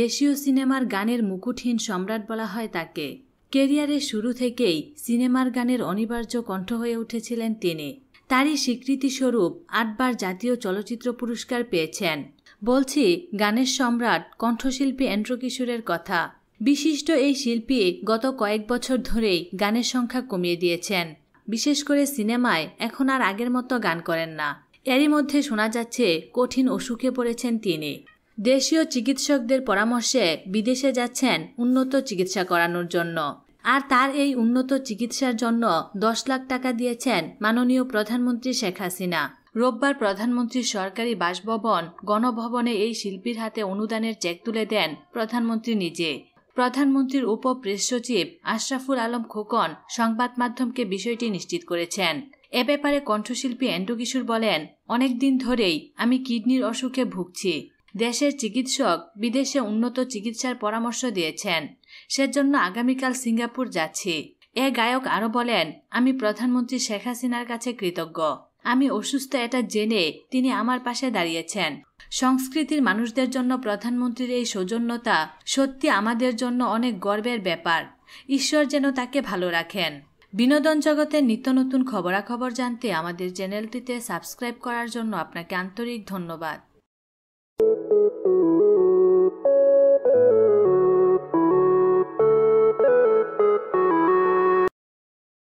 দেশীয় সিনেমার গানের মুকুটহীন সম্রাট বলা হয় তাকে কেরিয়ারের শুরু থেকেই সিনেমার গানের অনিবার্য কণ্ঠ হয়ে উঠেছিলেন তিনি তারই স্বীকৃতিস্বরূপ আটবার জাতীয় চলচ্চিত্র পুরস্কার পেয়েছেন বলছি গানের সম্রাট কণ্ঠশিল্পী এন্ড্র কিশোরের কথা বিশিষ্ট এই শিল্পী গত কয়েক বছর ধরেই গানের সংখ্যা কমিয়ে দিয়েছেন বিশেষ করে সিনেমায় এখন আর আগের মতো গান করেন না এরই মধ্যে শোনা যাচ্ছে কঠিন অসুখে পড়েছেন তিনি দেশীয় চিকিৎসকদের পরামর্শে বিদেশে যাচ্ছেন উন্নত চিকিৎসা করানোর জন্য আর তার এই উন্নত চিকিৎসার জন্য দশ লাখ টাকা দিয়েছেন মাননীয় প্রধানমন্ত্রী শেখ হাসিনা রোববার প্রধানমন্ত্রীর সরকারি বাসভবন গণভবনে এই শিল্পীর হাতে অনুদানের চেক তুলে দেন প্রধানমন্ত্রী নিজে প্রধানমন্ত্রীর উপ প্রেস সচিব আশরাফুল আলম খোকন সংবাদ মাধ্যমকে বিষয়টি নিশ্চিত করেছেন এ ব্যাপারে কণ্ঠশিল্পী এন্টু কিশোর বলেন অনেক দিন ধরেই আমি কিডনির অসুখে ভুগছি দেশের চিকিৎসক বিদেশে উন্নত চিকিৎসার পরামর্শ দিয়েছেন সেজন্য আগামীকাল সিঙ্গাপুর যাচ্ছি এ গায়ক আরও বলেন আমি প্রধানমন্ত্রী শেখ হাসিনার কাছে কৃতজ্ঞ আমি অসুস্থ এটা জেনে তিনি আমার পাশে দাঁড়িয়েছেন সংস্কৃতির মানুষদের জন্য প্রধানমন্ত্রীর এই সৌজন্যতা সত্যি আমাদের জন্য অনেক গর্বের ব্যাপার ঈশ্বর যেন তাকে ভালো রাখেন বিনোদন জগতের নিত্য নতুন খবরাখবর জানতে আমাদের চ্যানেলটিতে সাবস্ক্রাইব করার জন্য আপনাকে আন্তরিক ধন্যবাদ